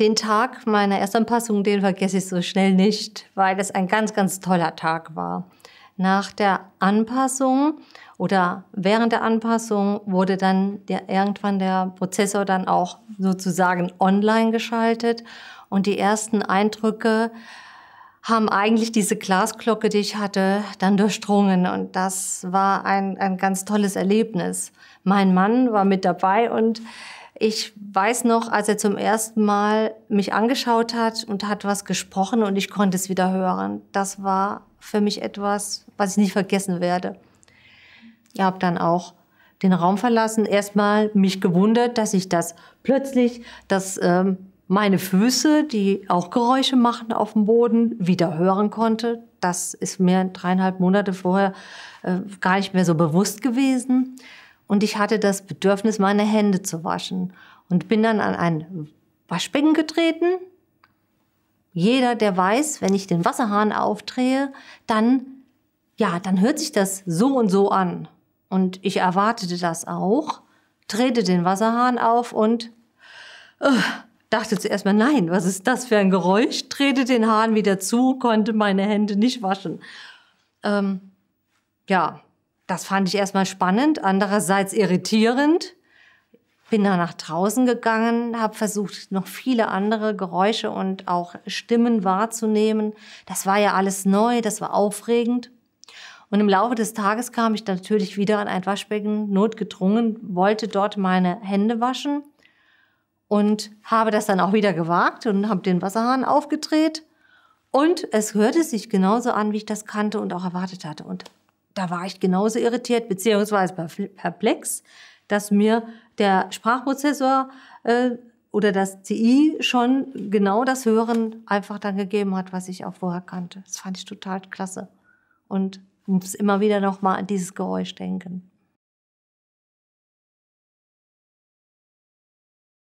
den Tag meiner Erstanpassung, den vergesse ich so schnell nicht, weil es ein ganz, ganz toller Tag war. Nach der Anpassung oder während der Anpassung wurde dann der, irgendwann der Prozessor dann auch sozusagen online geschaltet und die ersten Eindrücke haben eigentlich diese Glasglocke, die ich hatte, dann durchdrungen und das war ein, ein ganz tolles Erlebnis. Mein Mann war mit dabei und ich weiß noch, als er zum ersten Mal mich angeschaut hat und hat was gesprochen und ich konnte es wieder hören. Das war für mich etwas, was ich nicht vergessen werde. Ich habe dann auch den Raum verlassen, erstmal mich gewundert, dass ich das plötzlich, dass ähm, meine Füße, die auch Geräusche machen auf dem Boden, wieder hören konnte. Das ist mir dreieinhalb Monate vorher äh, gar nicht mehr so bewusst gewesen und ich hatte das Bedürfnis, meine Hände zu waschen und bin dann an ein Waschbecken getreten. Jeder, der weiß, wenn ich den Wasserhahn aufdrehe, dann, ja, dann hört sich das so und so an. Und ich erwartete das auch, drehte den Wasserhahn auf und uh, dachte zuerst mal, nein, was ist das für ein Geräusch? Drehte den Hahn wieder zu, konnte meine Hände nicht waschen. Ähm, ja, das fand ich erstmal spannend, andererseits irritierend. Bin dann nach draußen gegangen, habe versucht, noch viele andere Geräusche und auch Stimmen wahrzunehmen. Das war ja alles neu, das war aufregend. Und im Laufe des Tages kam ich natürlich wieder an ein Waschbecken, notgedrungen, wollte dort meine Hände waschen und habe das dann auch wieder gewagt und habe den Wasserhahn aufgedreht. Und es hörte sich genauso an, wie ich das kannte und auch erwartet hatte. Und da war ich genauso irritiert beziehungsweise perplex, dass mir der Sprachprozessor äh, oder das CI schon genau das Hören einfach dann gegeben hat, was ich auch vorher kannte. Das fand ich total klasse und muss immer wieder nochmal an dieses Geräusch denken.